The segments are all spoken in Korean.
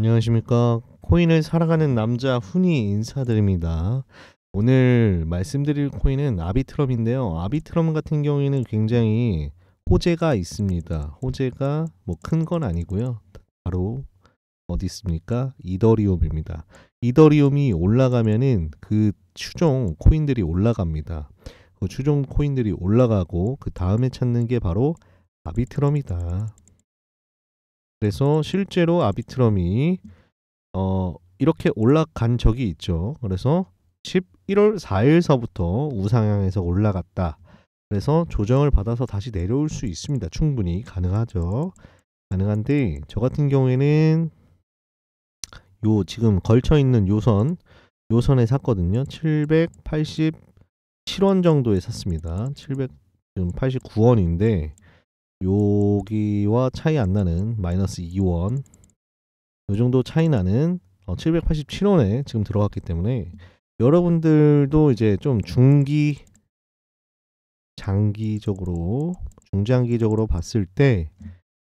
안녕하십니까. 코인을 살아가는 남자 훈이 인사드립니다. 오늘 말씀드릴 코인은 아비트럼인데요. 아비트럼 같은 경우에는 굉장히 호재가 있습니다. 호재가 뭐 큰 건 아니고요. 바로 어디 있습니까? 이더리움입니다. 이더리움이 올라가면은 그 추종 코인들이 올라갑니다. 그 추종 코인들이 올라가고 그 다음에 찾는 게 바로 아비트럼이다. 그래서 실제로 아비트럼이 어, 이렇게 올라간 적이 있죠. 그래서 11월 4일서부터 우상향에서 올라갔다. 그래서 조정을 받아서 다시 내려올 수 있습니다. 충분히 가능하죠. 가능한데 저 같은 경우에는 요 지금 걸쳐 있는 요선 요선에 샀거든요. 787원 정도에 샀습니다. 789원인데 여기와 차이 안 나는 마이너스 2원 이 정도 차이 나는 787원에 어, 지금 들어갔기 때문에 여러분들도 이제 좀 중기 장기적으로 중장기적으로 봤을 때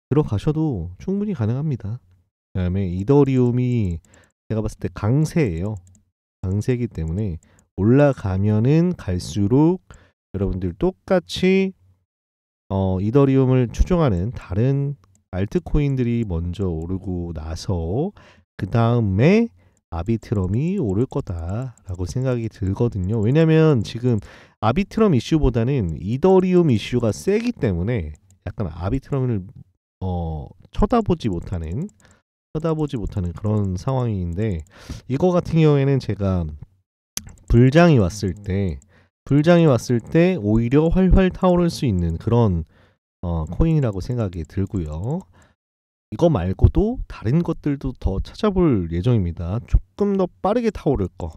들어가셔도 충분히 가능합니다. 그다음에 이더리움이 제가 봤을 때 강세예요. 강세이기 때문에 올라가면은 갈수록 여러분들 똑같이 어, 이더리움을 추종하는 다른 알트코인들이 먼저 오르고 나서 그 다음에 아비트럼이 오를 거다라고 생각이 들거든요. 왜냐면 하 지금 아비트럼 이슈보다는 이더리움 이슈가 세기 때문에 약간 아비트럼을 어, 쳐다보지 못하는 쳐다보지 못하는 그런 상황인데 이거 같은 경우에는 제가 불장이 왔을 때 불장이 왔을 때 오히려 활활 타오를 수 있는 그런 어, 코인이라고 생각이 들고요. 이거 말고도 다른 것들도 더 찾아볼 예정입니다. 조금 더 빠르게 타오를 거,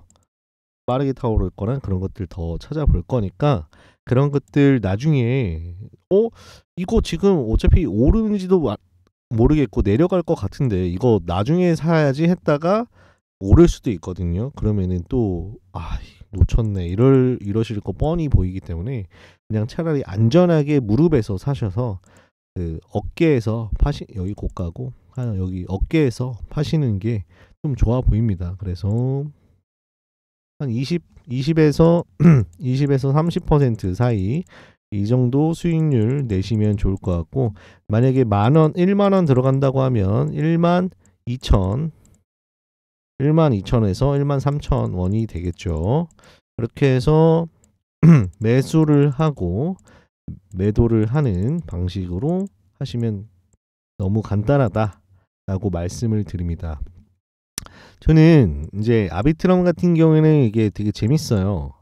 빠르게 타오를 거나 그런 것들 더 찾아볼 거니까 그런 것들 나중에 어 이거 지금 어차피 오르는지도 모르겠고 내려갈 것 같은데 이거 나중에 사야지 했다가 오를 수도 있거든요. 그러면은 또아 놓쳤네 이럴 이러실 거 뻔히 보이기 때문에 그냥 차라리 안전하게 무릎에서 사셔서 그 어깨에서 파시 여기 고가고 여기 어깨에서 파시는 게 좀 좋아 보입니다. 그래서 한 20, 20에서 20에서 30% 사이 이 정도 수익률 내시면 좋을 것 같고 만약에 만원 1만원 들어간다고 하면 1만 2천 12,000에서 13,000원이 되겠죠. 그렇게 해서 매수를 하고 매도를 하는 방식으로 하시면 너무 간단하다라고 말씀을 드립니다. 저는 이제 아비트럼 같은 경우에는 이게 되게 재밌어요.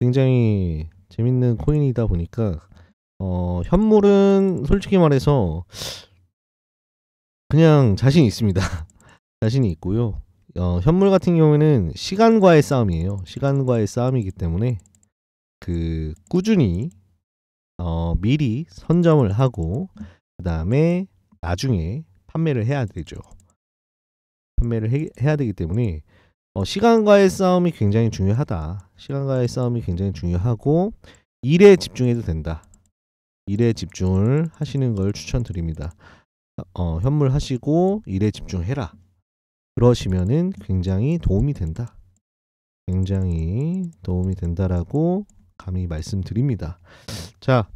굉장히 재밌는 코인이다 보니까 어, 현물은 솔직히 말해서 그냥 자신 있습니다. 자신이 있고요. 어, 현물 같은 경우에는 시간과의 싸움이에요. 시간과의 싸움이기 때문에 그 꾸준히 어, 미리 선점을 하고 그 다음에 나중에 판매를 해야 되죠. 판매를 해, 해야 되기 때문에 어, 시간과의 싸움이 굉장히 중요하다. 시간과의 싸움이 굉장히 중요하고 일에 집중해도 된다. 일에 집중을 하시는 걸 추천드립니다. 어, 현물 하시고 일에 집중해라. 그러시면은 굉장히 도움이 된다. 굉장히 도움이 된다라고 감히 말씀드립니다. 자,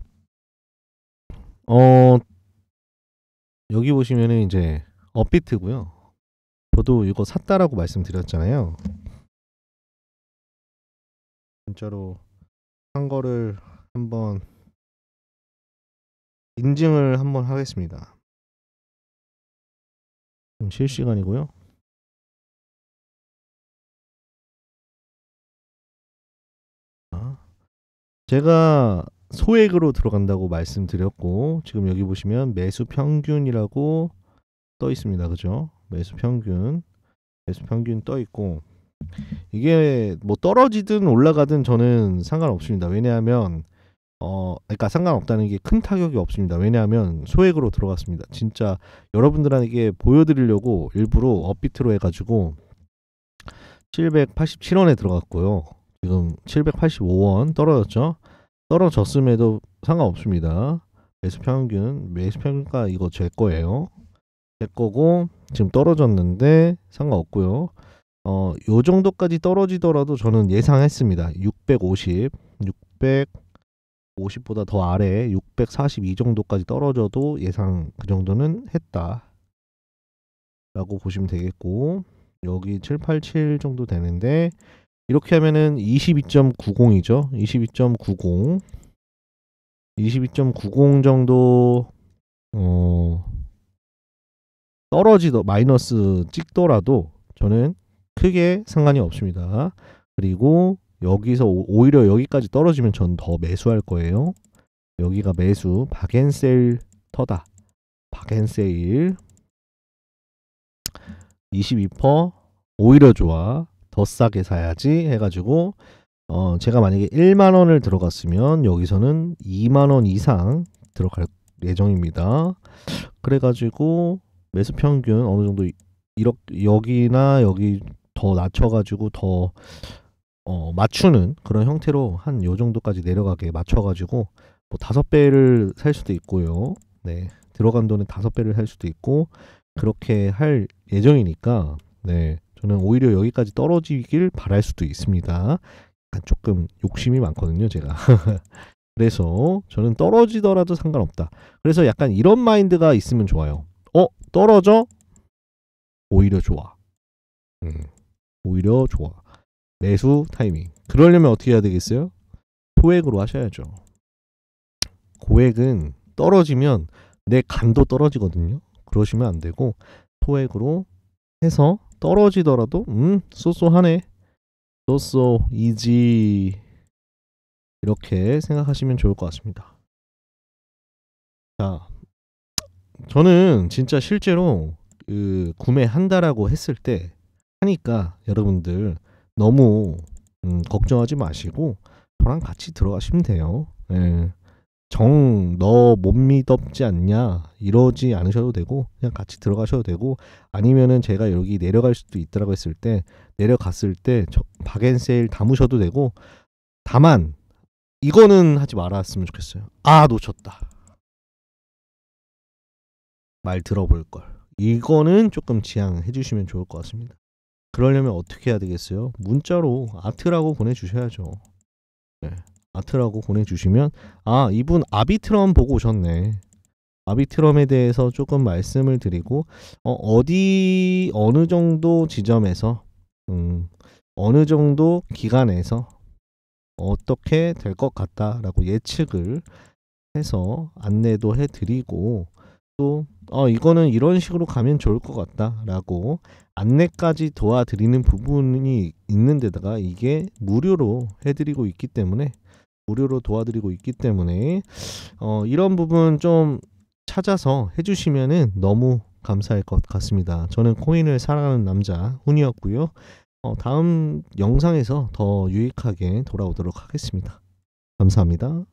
어, 여기 보시면은 이제 업비트고요. 저도 이거 샀다라고 말씀드렸잖아요. 진짜로 한 거를 한번 인증을 한번 하겠습니다. 실시간이고요. 제가 소액으로 들어간다고 말씀드렸고 지금 여기 보시면 매수 평균이라고 떠 있습니다. 그죠? 매수 평균. 매수 평균 떠 있고 이게 뭐 떨어지든 올라가든 저는 상관없습니다. 왜냐하면 어 그러니까 상관없다는 게 큰 타격이 없습니다. 왜냐하면 소액으로 들어갔습니다. 진짜 여러분들에게 보여드리려고 일부러 업비트로 해가지고 787원에 들어갔고요. 지금 785원 떨어졌죠. 떨어졌음에도 상관없습니다. 매수 평균, 매수 평균가 이거 제 거예요. 제 거고 지금 떨어졌는데 상관없고요. 어, 요 정도까지 떨어지더라도 저는 예상했습니다. 650, 650보다 더 아래 642 정도까지 떨어져도 예상 그 정도는 했다. 라고 보시면 되겠고 여기 787 정도 되는데 이렇게 하면은 22.90이죠. 22.90 22.90 정도 어 떨어지더 마이너스 찍더라도 저는 크게 상관이 없습니다. 그리고 여기서 오히려 여기까지 떨어지면 전 더 매수할 거예요. 여기가 매수 박앤셀 터다. 박앤세일 22% 오히려 좋아. 더 싸게 사야지 해가지고 어 제가 만약에 1만 원을 들어갔으면 여기서는 2만 원 이상 들어갈 예정입니다. 그래가지고 매수 평균 어느 정도 이렇 여기나 여기 더 낮춰가지고 더 어, 맞추는 그런 형태로 한 요 정도까지 내려가게 맞춰가지고 뭐 다섯 배를 살 수도 있고요. 네 들어간 돈에 다섯 배를 살 수도 있고 그렇게 할 예정이니까 네 저는 오히려 여기까지 떨어지길 바랄 수도 있습니다. 조금 욕심이 많거든요, 제가. 그래서 저는 떨어지더라도 상관없다. 그래서 약간 이런 마인드가 있으면 좋아요. 어, 떨어져? 오히려 좋아. 음, 오히려 좋아. 매수 타이밍. 그러려면 어떻게 해야 되겠어요? 소액으로 하셔야죠. 고액은 떨어지면 내 간도 떨어지거든요. 그러시면 안 되고 소액으로 해서 떨어지더라도 음 쏘쏘하네 쏘쏘 이지 이렇게 생각하시면 좋을 것 같습니다. 자, 저는 진짜 실제로 그 구매한다라고 했을 때 하니까 여러분들 너무 음, 걱정하지 마시고 저랑 같이 들어가시면 돼요. 예. 정너못 믿었지 않냐 이러지 않으셔도 되고 그냥 같이 들어가셔도 되고 아니면은 제가 여기 내려갈 수도 있다라고 했을 때 내려갔을 때 박앤세일 담으셔도 되고 다만 이거는 하지 말았으면 좋겠어요 아 놓쳤다 말 들어볼 걸 이거는 조금 지양해 주시면 좋을 것 같습니다 그러려면 어떻게 해야 되겠어요 문자로 아트라고 보내주셔야죠 네. 아트라고 보내주시면 아 이분 아비트럼 보고 오셨네 아비트럼에 대해서 조금 말씀을 드리고 어, 디 어느 정도 지점에서 음, 어느 정도 기간에서 어떻게 될 것 같다라고 예측을 해서 안내도 해드리고 또 어, 이거는 이런 식으로 가면 좋을 것 같다라고 안내까지 도와드리는 부분이 있는 데다가 이게 무료로 해드리고 있기 때문에 무료로 도와드리고 있기 때문에 어, 이런 부분 좀 찾아서 해주시면은 너무 감사할 것 같습니다. 저는 코인을 사랑하는 남자 훈이었고요. 어, 다음 영상에서 더 유익하게 돌아오도록 하겠습니다. 감사합니다.